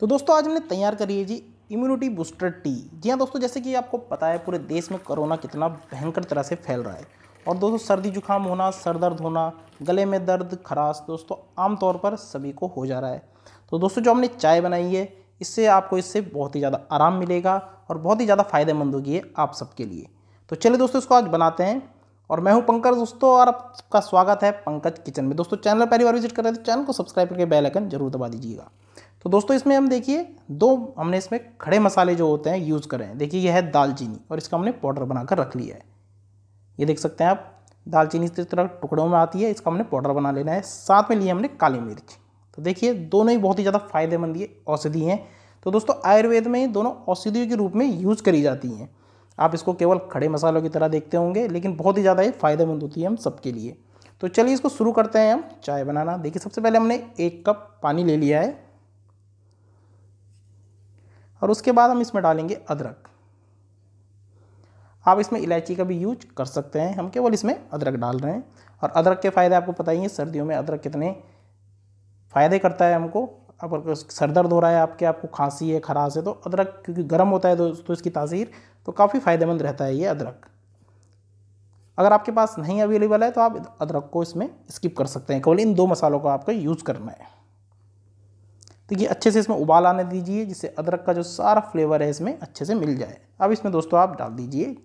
तो दोस्तों आज हमने तैयार करी है जी इम्यूनिटी बूस्टर टी जी हाँ दोस्तों जैसे कि आपको पता है पूरे देश में कोरोना कितना भयंकर तरह से फैल रहा है और दोस्तों सर्दी जुकाम होना सर दर्द होना गले में दर्द खराश दोस्तों आमतौर पर सभी को हो जा रहा है तो दोस्तों जो हमने चाय बनाई है इससे आपको इससे बहुत ही ज़्यादा आराम मिलेगा और बहुत ही ज़्यादा फायदेमंद होगी आप सबके लिए तो चलिए दोस्तों इसको आज बनाते हैं और मैं हूं पंकज दोस्तों और आपका स्वागत है पंकज किचन में दोस्तों चैनल पहली बार विजिट कर रहे हैं तो चैनल को सब्सक्राइब करके बेल आइकन जरूर दबा दीजिएगा तो दोस्तों इसमें हम देखिए दो हमने इसमें खड़े मसाले जो होते हैं यूज़ करें हैं देखिए यह है दालचीनी और इसका हमने पाउडर बनाकर रख लिया है ये देख सकते हैं आप दालचीनी इस तरह टुकड़ों में आती है इसका हमने पाउडर बना लेना है साथ में लिए हमने काली मिर्च तो देखिए दोनों ही बहुत ही ज़्यादा फायदेमंद ये औषधि हैं तो दोस्तों आयुर्वेद में दोनों औषधियों के रूप में यूज़ करी जाती हैं आप इसको केवल खड़े मसालों की तरह देखते होंगे लेकिन बहुत ही ज़्यादा ये फायदेमंद होती है हम सबके लिए तो चलिए इसको शुरू करते हैं हम चाय बनाना देखिए सबसे पहले हमने एक कप पानी ले लिया है और उसके बाद हम इसमें डालेंगे अदरक आप इसमें इलायची का भी यूज कर सकते हैं हम केवल इसमें अदरक डाल रहे हैं और अदरक के फ़ायदे आपको पता ही है सर्दियों में अदरक कितने फ़ायदे करता है हमको अगर सर दर्द हो रहा है आपके आपको खांसी है खराश है तो अदरक क्योंकि गर्म होता है तो, तो इसकी तासीर तो काफ़ी फ़ायदेमंद रहता है ये अदरक अगर आपके पास नहीं अवेलेबल है तो आप अदरक को इसमें स्किप कर सकते हैं केवल इन दो मसालों का आपको यूज़ करना है तो ये अच्छे से इसमें उबाल आने दीजिए जिससे अदरक का जो सारा फ्लेवर है इसमें अच्छे से मिल जाए अब इसमें दोस्तों आप डाल दीजिए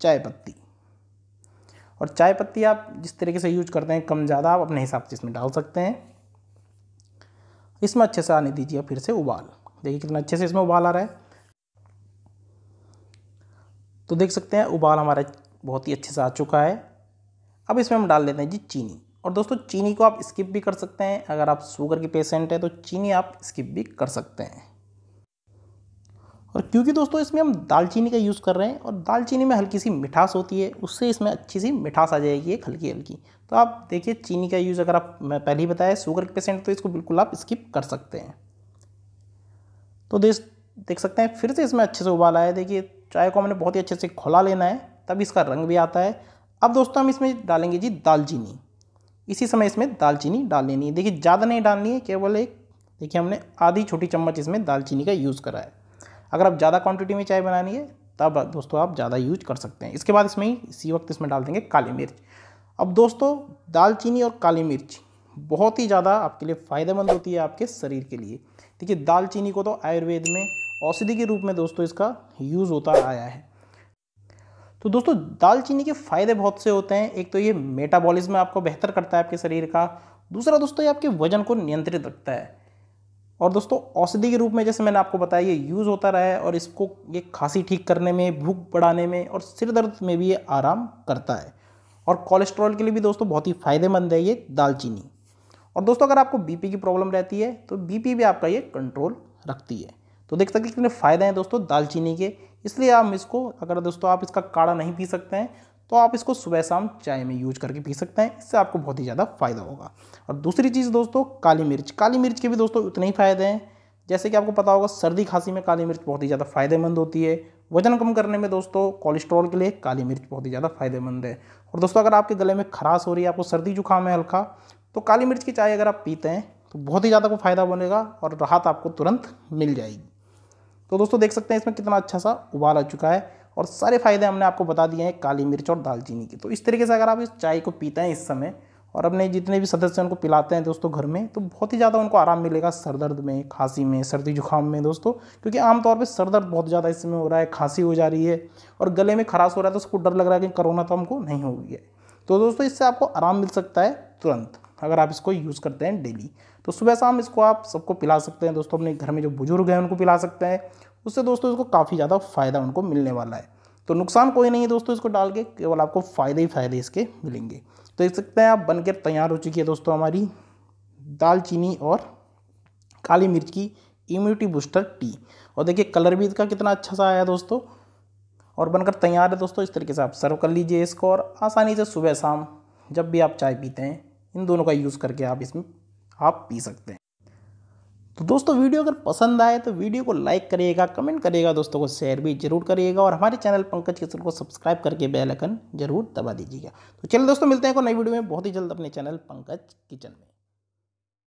चाय पत्ती और चाय पत्ती आप जिस तरीके से यूज करते हैं कम ज़्यादा आप अपने हिसाब से इसमें डाल सकते हैं इसमें अच्छे से आने दीजिए फिर से उबाल देखिए कितना अच्छे से इसमें उबाल आ रहा है तो देख सकते हैं उबाल हमारा बहुत ही अच्छे से आ चुका है अब इसमें हम डाल लेते हैं जी चीनी और दोस्तों चीनी को आप स्किप भी कर सकते हैं अगर आप शुगर के पेशेंट हैं तो चीनी आप स्किप भी कर सकते हैं और क्योंकि दोस्तों इसमें हम दालचीनी का यूज़ कर रहे हैं और दालचीनी में हल्की सी मिठास होती है उससे इसमें अच्छी सी मिठास आ जाएगी एक हल्की हल्की तो आप देखिए चीनी का यूज़ अगर आप मैं पहले ही बताया शुगर के पेशेंट तो इसको बिल्कुल आप स्किप कर सकते हैं तो देख देख सकते हैं फिर से इसमें अच्छे से उबाल आया देखिए चाय को हमने बहुत ही अच्छे से खोला लेना है तब इसका रंग भी आता है अब दोस्तों हम इसमें डालेंगे जी दालचीनी इसी समय इसमें दालचीनी डाल लेनी है देखिए ज़्यादा नहीं डालनी है केवल एक देखिए हमने आधी छोटी चम्मच इसमें दालचीनी का यूज़ करा है अगर आप ज़्यादा क्वांटिटी में चाय बनानी है तब दोस्तों आप ज़्यादा यूज कर सकते हैं इसके बाद इसमें ही इसी वक्त इसमें डाल देंगे काली मिर्च अब दोस्तों दालचीनी और काली मिर्च बहुत ही ज़्यादा आपके लिए फ़ायदेमंद होती है आपके शरीर के लिए देखिए दालचीनी को तो आयुर्वेद में औषधि के रूप में दोस्तों इसका यूज़ होता आया है तो दोस्तों दालचीनी के फ़ायदे बहुत से होते हैं एक तो ये मेटाबॉलिज्म आपको बेहतर करता है आपके शरीर का दूसरा दोस्तों ये आपके वजन को नियंत्रित रखता है और दोस्तों औषधि के रूप में जैसे मैंने आपको बताया ये यूज़ होता रहा है और इसको ये खांसी ठीक करने में भूख बढ़ाने में और सिर दर्द में भी ये आराम करता है और कोलेस्ट्रॉल के लिए भी दोस्तों बहुत ही फ़ायदेमंद है ये दालचीनी और दोस्तों अगर आपको बीपी की प्रॉब्लम रहती है तो बीपी भी आपका ये कंट्रोल रखती है तो देख सकते कितने फ़ायदे हैं दोस्तों दालचीनी के इसलिए आप इसको अगर दोस्तों आप इसका काढ़ा नहीं पी सकते हैं तो आप इसको सुबह शाम चाय में यूज करके पी सकते हैं इससे आपको बहुत ही ज़्यादा फ़ायदा होगा और दूसरी चीज़ दोस्तों काली मिर्च काली मिर्च के भी दोस्तों उतने ही फ़ायदे हैं जैसे कि आपको पता होगा सर्दी खांसी में काली मिर्च बहुत ही ज़्यादा फ़ायदेमंद होती है वजन कम करने में दोस्तों कोलेस्ट्रॉल के लिए काली मिर्च बहुत ही ज़्यादा फ़ायदेमंद है और दोस्तों अगर आपके गले में खराश हो रही है आपको सर्दी जुकाम है हल्का तो काली मिर्च की चाय अगर आप पीते हैं तो बहुत ही ज़्यादा को फ़ायदा बनेगा और राहत आपको तुरंत मिल जाएगी तो दोस्तों देख सकते हैं इसमें कितना अच्छा सा उबाल आ चुका है और सारे फायदे हमने आपको बता दिए हैं काली मिर्च और दालचीनी के तो इस तरीके से अगर आप इस चाय को पीते हैं इस समय और अपने जितने भी सदस्य उनको पिलाते हैं दोस्तों घर में तो बहुत ही ज़्यादा उनको आराम मिलेगा सर दर्द में खांसी में सर्दी जुकाम में दोस्तों क्योंकि आमतौर पर सर दर्द बहुत ज़्यादा इस समय हो रहा है खांसी हो जा रही है और गले में खराश हो रहा है तो उसको डर लग रहा है कि कोरोना तो हमको नहीं होगी है तो दोस्तों इससे आपको आराम मिल सकता है तुरंत अगर आप इसको यूज़ करते हैं डेली तो सुबह शाम इसको आप सबको पिला सकते हैं दोस्तों अपने घर में जो बुजुर्ग हैं उनको पिला सकते हैं उससे दोस्तों इसको काफ़ी ज़्यादा फ़ायदा उनको मिलने वाला है तो नुकसान कोई नहीं है दोस्तों इसको डाल के केवल आपको फ़ायदे ही फ़ायदे इसके मिलेंगे तो देख सकते हैं आप बनकर तैयार हो चुकी है दोस्तों हमारी दालचीनी और काली मिर्च की इम्यूनिटी बूस्टर टी और देखिए कलर भी इसका कितना अच्छा सा आया दोस्तों और बनकर तैयार है दोस्तों इस तरीके से आप सर्व कर लीजिए इसको और आसानी से सुबह शाम जब भी आप चाय पीते हैं इन दोनों का यूज़ करके आप इसमें आप पी सकते हैं तो दोस्तों वीडियो अगर पसंद आए तो वीडियो को लाइक करिएगा कमेंट करिएगा दोस्तों को शेयर भी जरूर करिएगा और हमारे चैनल पंकज किशोर को सब्सक्राइब करके बेल आइकन जरूर दबा दीजिएगा तो चलिए दोस्तों मिलते हैं को नई वीडियो में बहुत ही जल्द अपने चैनल पंकज किचन में